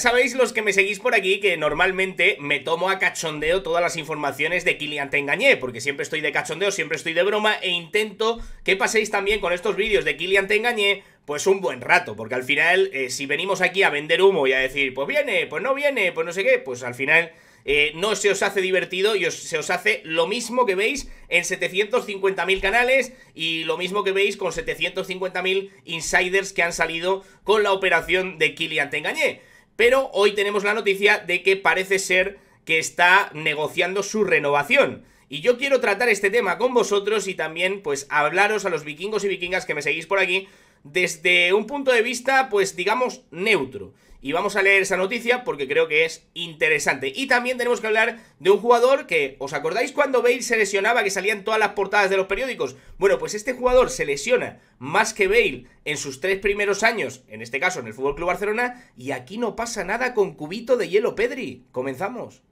Sabéis los que me seguís por aquí que normalmente me tomo a cachondeo todas las informaciones de Kilian Te Engañé, porque siempre estoy de cachondeo, siempre estoy de broma e intento que paséis también con estos vídeos de Kilian Te Engañé pues un buen rato, porque al final eh, si venimos aquí a vender humo y a decir pues viene, pues no viene, pues no sé qué, pues al final... Eh, no se os hace divertido y se os hace lo mismo que veis en 750.000 canales y lo mismo que veis con 750.000 insiders que han salido con la operación de Kilian Te Engañé pero hoy tenemos la noticia de que parece ser que está negociando su renovación. Y yo quiero tratar este tema con vosotros y también pues hablaros a los vikingos y vikingas que me seguís por aquí desde un punto de vista pues digamos neutro. Y vamos a leer esa noticia porque creo que es interesante. Y también tenemos que hablar de un jugador que, ¿os acordáis cuando Bale se lesionaba que salían todas las portadas de los periódicos? Bueno, pues este jugador se lesiona más que Bale en sus tres primeros años, en este caso en el Fútbol Club Barcelona, y aquí no pasa nada con Cubito de Hielo Pedri. Comenzamos.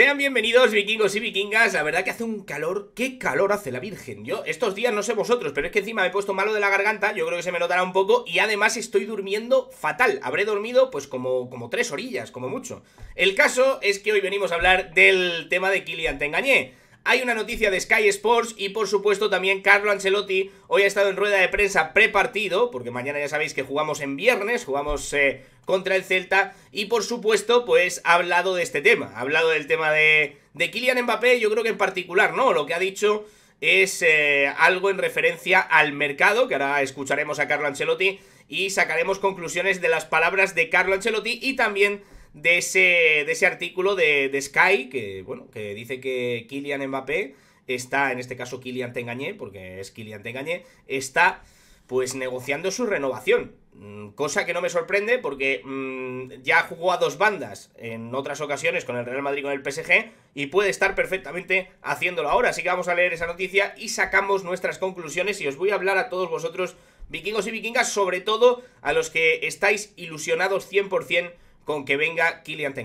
Sean bienvenidos vikingos y vikingas, la verdad que hace un calor, qué calor hace la Virgen, yo estos días no sé vosotros, pero es que encima me he puesto malo de la garganta, yo creo que se me notará un poco y además estoy durmiendo fatal, habré dormido pues como, como tres orillas, como mucho. El caso es que hoy venimos a hablar del tema de Kilian, Te engañé hay una noticia de Sky Sports y por supuesto también Carlo Ancelotti hoy ha estado en rueda de prensa prepartido, porque mañana ya sabéis que jugamos en viernes, jugamos eh, contra el Celta y por supuesto pues ha hablado de este tema, ha hablado del tema de, de Kylian Mbappé, yo creo que en particular, ¿no? Lo que ha dicho es eh, algo en referencia al mercado, que ahora escucharemos a Carlo Ancelotti y sacaremos conclusiones de las palabras de Carlo Ancelotti y también de ese, de ese artículo de, Sky, que, bueno, que dice que Kylian Mbappé está, en este caso Kylian te porque es Kylian te está pues negociando su renovación. Mm, cosa que no me sorprende porque mm, ya jugó a dos bandas en otras ocasiones con el Real Madrid y con el PSG y puede estar perfectamente haciéndolo ahora. Así que vamos a leer esa noticia y sacamos nuestras conclusiones y os voy a hablar a todos vosotros, vikingos y vikingas, sobre todo a los que estáis ilusionados 100% con que venga Kylian te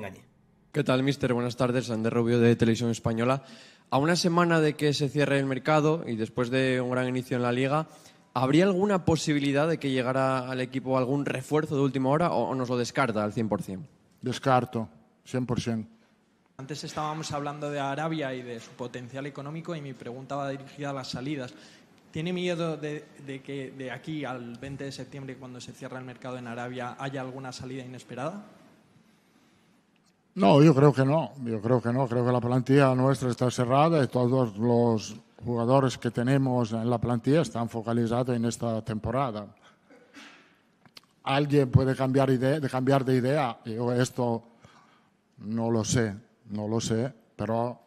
¿Qué tal, mister? Buenas tardes. Ander Rubio de Televisión Española. A una semana de que se cierre el mercado y después de un gran inicio en la liga, ¿habría alguna posibilidad de que llegara al equipo algún refuerzo de última hora o nos lo descarta al 100%? Descarto, 100%. Antes estábamos hablando de Arabia y de su potencial económico y mi pregunta va dirigida a las salidas. ¿Tiene miedo de, de que de aquí al 20 de septiembre, cuando se cierra el mercado en Arabia, haya alguna salida inesperada? No, yo creo que no, yo creo que no, creo que la plantilla nuestra está cerrada y todos los jugadores que tenemos en la plantilla están focalizados en esta temporada. Alguien puede cambiar, de de idea, yo esto no lo sé, no lo sé, pero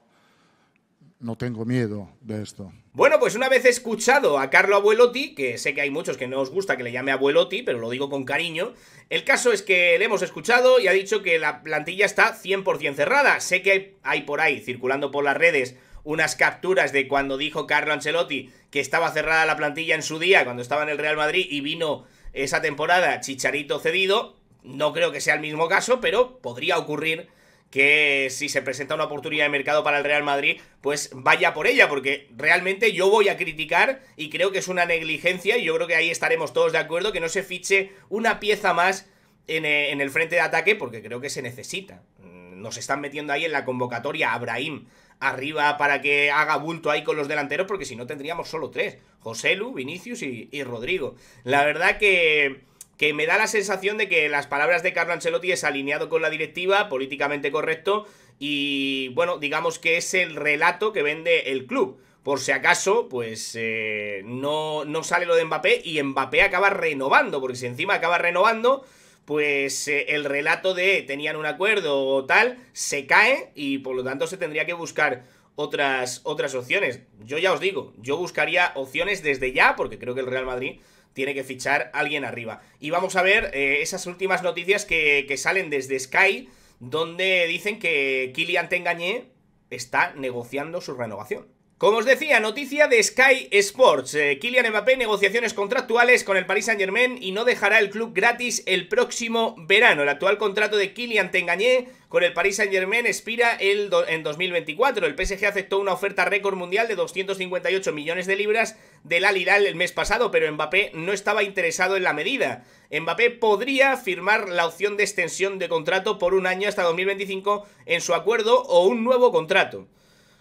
no tengo miedo de esto. Bueno, pues una vez escuchado a Carlo Abuelotti, que sé que hay muchos que no os gusta que le llame Abuelotti, pero lo digo con cariño, el caso es que le hemos escuchado y ha dicho que la plantilla está 100% cerrada. Sé que hay, por ahí, circulando por las redes, unas capturas de cuando dijo Carlo Ancelotti que estaba cerrada la plantilla en su día, cuando estaba en el Real Madrid y vino esa temporada Chicharito cedido. No creo que sea el mismo caso, pero podría ocurrir que si se presenta una oportunidad de mercado para el Real Madrid, pues vaya por ella, porque realmente yo voy a criticar y creo que es una negligencia y yo creo que ahí estaremos todos de acuerdo que no se fiche una pieza más en, eh, el frente de ataque porque creo que se necesita. Mm, nos están metiendo ahí en la convocatoria Abraham arriba para que haga bulto ahí con los delanteros, porque si no tendríamos solo tres, Joselu, Vinicius y Rodrigo. La verdad que que me da la sensación de que las palabras de Carlo Ancelotti es alineado con la directiva, políticamente correcto, y bueno, digamos que es el relato que vende el club. Por si acaso, pues eh, no, no sale lo de Mbappé y Mbappé acaba renovando, porque si encima acaba renovando, pues eh, el relato de tenían un acuerdo o tal se cae y por lo tanto se tendría que buscar otras, otras opciones. Yo ya os digo, yo buscaría opciones desde ya, porque creo que el Real Madrid tiene que fichar alguien arriba. Y vamos a ver eh, esas últimas noticias que, que salen desde Sky, donde dicen que Kylian Tengañé está negociando su renovación. Como os decía, noticia de Sky Sports. Eh, Kylian Mbappé, negociaciones contractuales con el Paris Saint-Germain y no dejará el club gratis el próximo verano. El actual contrato de Kylian Tengañé con el Paris Saint-Germain expira el en 2024. El PSG aceptó una oferta récord mundial de 258 millones de libras del Al Lidal el mes pasado, pero Mbappé no estaba interesado en la medida. Mbappé podría firmar la opción de extensión de contrato por un año hasta 2025 en su acuerdo o un nuevo contrato.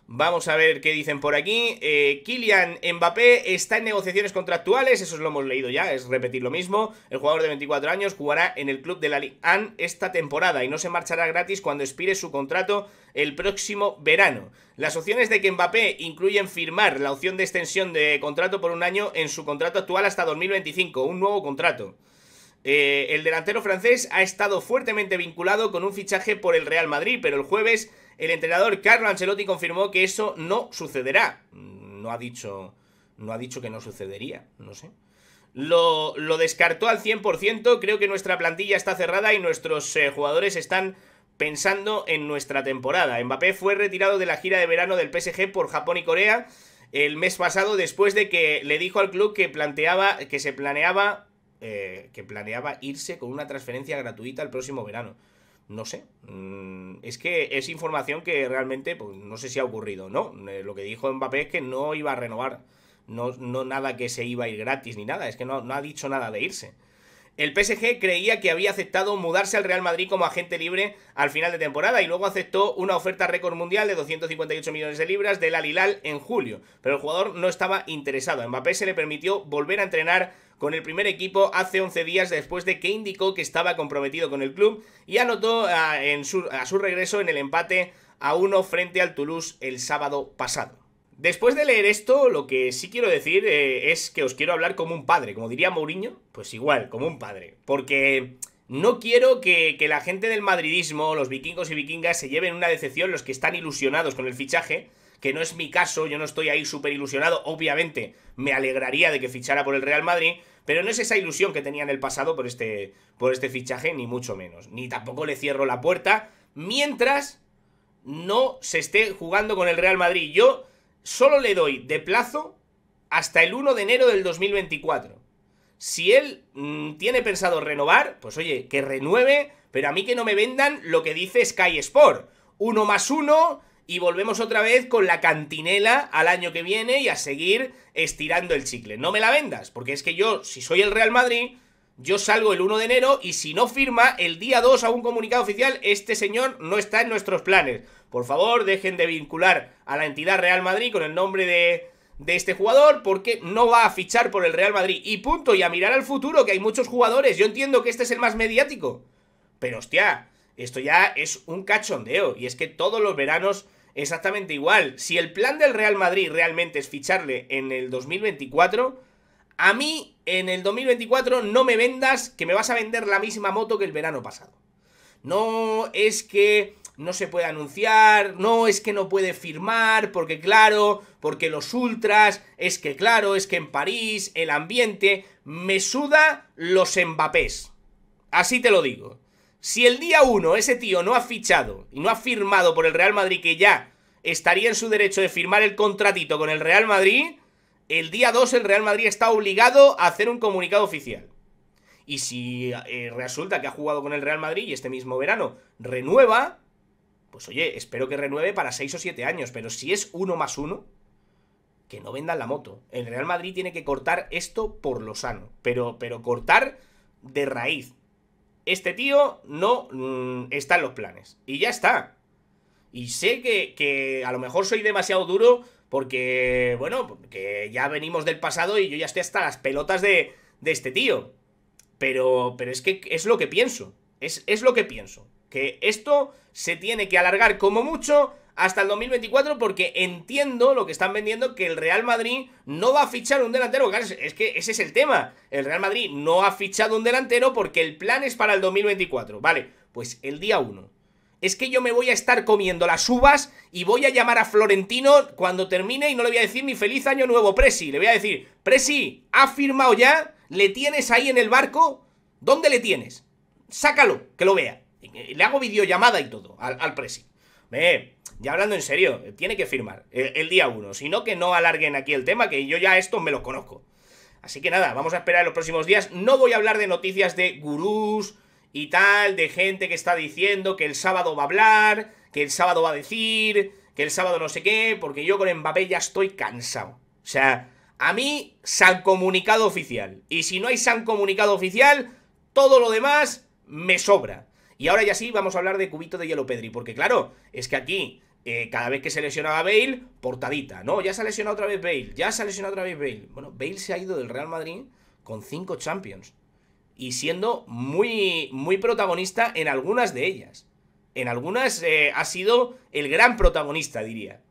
Vamos a ver qué dicen por aquí. Kilian eh, Kylian Mbappé está en negociaciones contractuales, eso lo hemos leído ya, es repetir lo mismo. El jugador de 24 años jugará en el club de la Ligue 1 esta temporada y no se marchará gratis cuando expire su contrato el próximo verano. Las opciones de que Mbappé incluyen firmar la opción de extensión de contrato por un año en su contrato actual hasta 2025, un nuevo contrato. Eh, el delantero francés ha estado fuertemente vinculado con un fichaje por el Real Madrid, pero el jueves el entrenador Carlo Ancelotti confirmó que eso no sucederá. No ha dicho, no ha dicho que no sucedería, no sé. Lo, descartó al 100%, creo que nuestra plantilla está cerrada y nuestros eh, jugadores están pensando en nuestra temporada. Mbappé fue retirado de la gira de verano del PSG por Japón y Corea el mes pasado después de que le dijo al club que planteaba que se planeaba eh, que planeaba irse con una transferencia gratuita el próximo verano no sé. Mm, es que es información que realmente pues, no sé si ha ocurrido, ¿no? Eh, lo que dijo Mbappé es que no iba a renovar. No, no nada que se iba a ir gratis ni nada. Es que no, ha dicho nada de irse. El PSG creía que había aceptado mudarse al Real Madrid como agente libre al final de temporada y luego aceptó una oferta récord mundial de 258 millones de libras del Al Hilal en julio, pero el jugador no estaba interesado. A Mbappé se le permitió volver a entrenar con el primer equipo hace 11 días después de que indicó que estaba comprometido con el club y anotó ah, a, en su, regreso en el empate a uno frente al Toulouse el sábado pasado. Después de leer esto, lo que sí quiero decir eh, es que os quiero hablar como un padre, como diría Mourinho, pues igual, como un padre, porque no quiero que la gente del madridismo, los vikingos y vikingas, se lleven una decepción los que están ilusionados con el fichaje que no es mi caso, yo no estoy ahí súper ilusionado, obviamente me alegraría de que fichara por el Real Madrid, pero no es esa ilusión que tenía en el pasado por este, por este fichaje, ni mucho menos, ni tampoco le cierro la puerta, mientras no se esté jugando con el Real Madrid, yo solo le doy de plazo hasta el 1 de enero del 2024. Si él mm, tiene pensado renovar, pues oye, que renueve, pero a mí que no me vendan lo que dice Sky Sport. Uno más uno, y volvemos otra vez con la cantinela al año que viene y a seguir estirando el chicle. No me la vendas, porque es que yo, si soy el Real Madrid, yo salgo el 1 de enero y si no firma el día 2 a un comunicado oficial, este señor no está en nuestros planes. Por favor, dejen de vincular a la entidad Real Madrid con el nombre de, de este jugador porque no va a fichar por el Real Madrid. Y punto, y a mirar al futuro, que hay muchos jugadores. Yo entiendo que este es el más mediático. Pero hostia, esto ya es un cachondeo. Y es que todos los veranos exactamente igual. Si el plan del Real Madrid realmente es ficharle en el 2024, a mí en el 2024 no me vendas que me vas a vender la misma moto que el verano pasado. No es que no se puede anunciar, no es que no puede firmar, porque claro, porque los ultras, es que claro, es que en París, el ambiente, me suda los Mbappés. Así te lo digo. Si el día 1 ese tío no ha fichado y no ha firmado por el Real Madrid, que ya estaría en su derecho de firmar el contratito con el Real Madrid, el día 2 el Real Madrid está obligado a hacer un comunicado oficial. Y si eh, resulta que ha jugado con el Real Madrid y este mismo verano renueva, pues oye, espero que renueve para 6 o 7 años, pero si es uno más uno, que no vendan la moto. El Real Madrid tiene que cortar esto por lo sano, pero, pero cortar de raíz este tío no mm, está en los planes. Y ya está. Y sé que, a lo mejor soy demasiado duro porque, bueno, que ya venimos del pasado y yo ya estoy hasta las pelotas de, este tío. Pero, pero es que es lo que pienso. Es, es lo que pienso. Que esto se tiene que alargar como mucho hasta el 2024 porque entiendo lo que están vendiendo que el Real Madrid no va a fichar un delantero. Claro, es que ese es el tema. El Real Madrid no ha fichado un delantero porque el plan es para el 2024. Vale, pues el día 1. Es que yo me voy a estar comiendo las uvas y voy a llamar a Florentino cuando termine y no le voy a decir ni feliz año nuevo, Presi. Le voy a decir, Presi, ¿ha firmado ya? ¿Le tienes ahí en el barco? ¿Dónde le tienes? Sácalo, que lo vea. Le hago videollamada y todo al, al Presi ya hablando en serio, tiene que firmar eh, el, día 1. sino que no alarguen aquí el tema, que yo ya esto me lo conozco. Así que nada, vamos a esperar los próximos días. No voy a hablar de noticias de gurús y tal, de gente que está diciendo que el sábado va a hablar, que el sábado va a decir, que el sábado no sé qué, porque yo con Mbappé ya estoy cansado. O sea, a mí, San Comunicado Oficial. Y si no hay San Comunicado Oficial, todo lo demás me sobra. Y ahora ya sí, vamos a hablar de Cubito de Hielo Pedri, porque claro, es que aquí eh, cada vez que se lesionaba Bale, portadita. No, ya se ha lesionado otra vez Bale, ya se ha lesionado otra vez Bale. Bueno, Bale se ha ido del Real Madrid con cinco Champions y siendo muy, muy protagonista en algunas de ellas. En algunas eh, ha sido el gran protagonista, diría.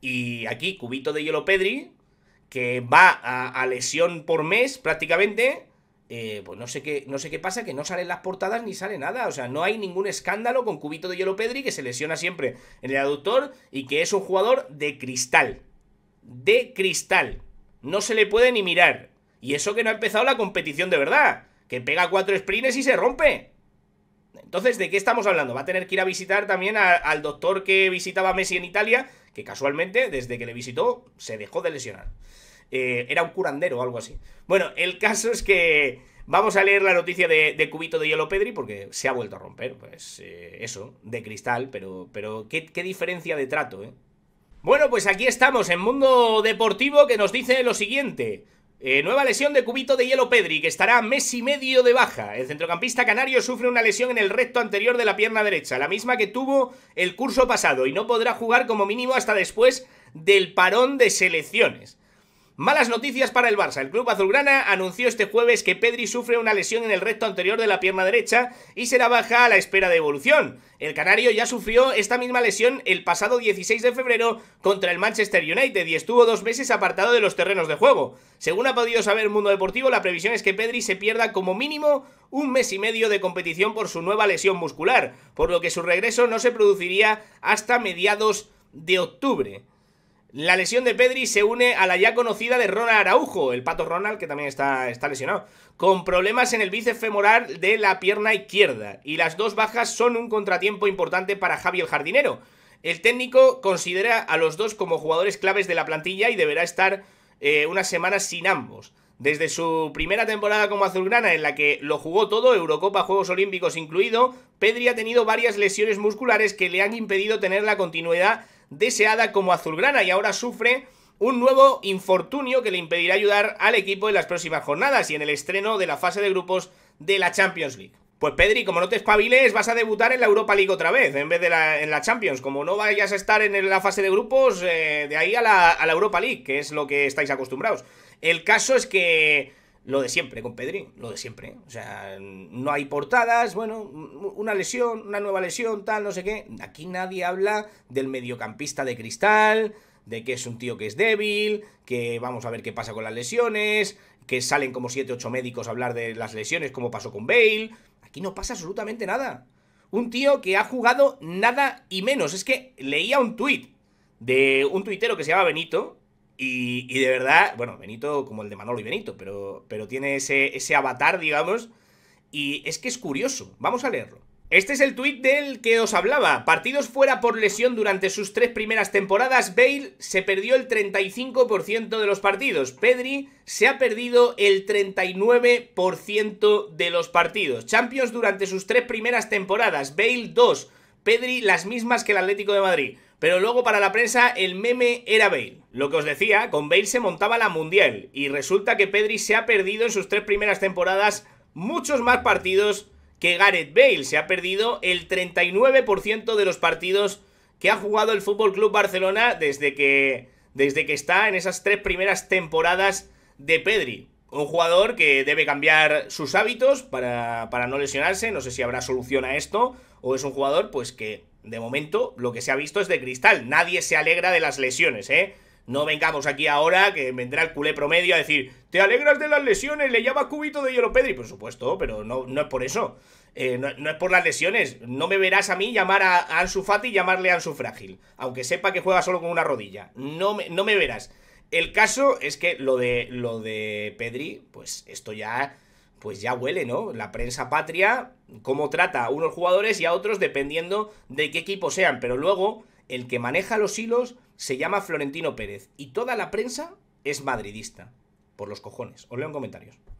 Y aquí, Cubito de Hielo Pedri, que va a lesión por mes prácticamente, eh, pues no sé qué, no sé qué pasa, que no salen las portadas ni sale nada. O sea, no hay ningún escándalo con Cubito de Hielo Pedri que se lesiona siempre en el aductor y que es un jugador de cristal. De cristal. No se le puede ni mirar. Y eso que no ha empezado la competición de verdad. Que pega cuatro sprints y se rompe. Entonces, ¿de qué estamos hablando? Va a tener que ir a visitar también al doctor que visitaba Messi en Italia, que casualmente, desde que le visitó, se dejó de lesionar. Eh, era un curandero o algo así. Bueno, el caso es que vamos a leer la noticia de, Cubito de Hielo Pedri porque se ha vuelto a romper, pues eh, eso, de cristal, pero, pero qué, diferencia de trato, ¿eh? Bueno, pues aquí estamos en Mundo Deportivo que nos dice lo siguiente. Eh, nueva lesión de cubito de hielo Pedri, que estará mes y medio de baja. El centrocampista canario sufre una lesión en el recto anterior de la pierna derecha, la misma que tuvo el curso pasado, y no podrá jugar como mínimo hasta después del parón de selecciones. Malas noticias para el Barça. El club azulgrana anunció este jueves que Pedri sufre una lesión en el recto anterior de la pierna derecha y será baja a la espera de evolución. El canario ya sufrió esta misma lesión el pasado 16 de febrero contra el Manchester United y estuvo dos meses apartado de los terrenos de juego. Según ha podido saber Mundo Deportivo, la previsión es que Pedri se pierda como mínimo un mes y medio de competición por su nueva lesión muscular, por lo que su regreso no se produciría hasta mediados de octubre. La lesión de Pedri se une a la ya conocida de Ronald Araujo, el pato Ronald, que también está, lesionado, con problemas en el bíceps femoral de la pierna izquierda. Y las dos bajas son un contratiempo importante para Javi el jardinero. El técnico considera a los dos como jugadores claves de la plantilla y deberá estar eh, unas semanas sin ambos. Desde su primera temporada como azulgrana, en la que lo jugó todo, Eurocopa, Juegos Olímpicos incluido, Pedri ha tenido varias lesiones musculares que le han impedido tener la continuidad deseada como azulgrana y ahora sufre un nuevo infortunio que le impedirá ayudar al equipo en las próximas jornadas y en el estreno de la fase de grupos de la Champions League. Pues Pedri, como no te espabiles, vas a debutar en la Europa League otra vez, en vez de la, en la Champions. Como no vayas a estar en la fase de grupos, eh, de ahí a la, a la Europa League, que es lo que estáis acostumbrados. El caso es que lo de siempre con Pedri, lo de siempre. ¿eh? O sea, no hay portadas, bueno, una lesión, una nueva lesión, tal, no sé qué. Aquí nadie habla del mediocampista de cristal, de que es un tío que es débil, que vamos a ver qué pasa con las lesiones, que salen como 7, 8 médicos a hablar de las lesiones, como pasó con Bale. Aquí no pasa absolutamente nada. Un tío que ha jugado nada y menos. Es que leía un tuit de un tuitero que se llama Benito, y, de verdad, bueno, Benito como el de Manolo y Benito, pero, pero tiene ese, ese avatar, digamos. Y es que es curioso. Vamos a leerlo. Este es el tuit del que os hablaba. Partidos fuera por lesión durante sus tres primeras temporadas, Bale se perdió el 35% de los partidos. Pedri se ha perdido el 39% de los partidos. Champions durante sus tres primeras temporadas, Bale 2, Pedri las mismas que el Atlético de Madrid. Pero luego para la prensa el meme era Bale. Lo que os decía, con Bale se montaba la Mundial y resulta que Pedri se ha perdido en sus tres primeras temporadas muchos más partidos que Gareth Bale. Se ha perdido el 39% de los partidos que ha jugado el Fútbol Club Barcelona desde que, desde que está en esas tres primeras temporadas de Pedri. Un jugador que debe cambiar sus hábitos para, para no lesionarse, no sé si habrá solución a esto, o es un jugador pues que de momento lo que se ha visto es de cristal. Nadie se alegra de las lesiones, ¿eh? No vengamos aquí ahora que vendrá el culé promedio a decir, te alegras de las lesiones, le llamas cubito de hielo Pedri. Por supuesto, pero no, no es por eso. Eh, no, es por las lesiones. No me verás a mí llamar a, Ansu Fati y llamarle a Ansu Frágil. Aunque sepa que juega solo con una rodilla. No me, no me verás. El caso es que lo de, lo de Pedri, pues esto ya pues ya huele, ¿no? La prensa patria, cómo trata a unos jugadores y a otros dependiendo de qué equipo sean. Pero luego, el que maneja los hilos se llama Florentino Pérez. Y toda la prensa es madridista. Por los cojones. Os leo en comentarios.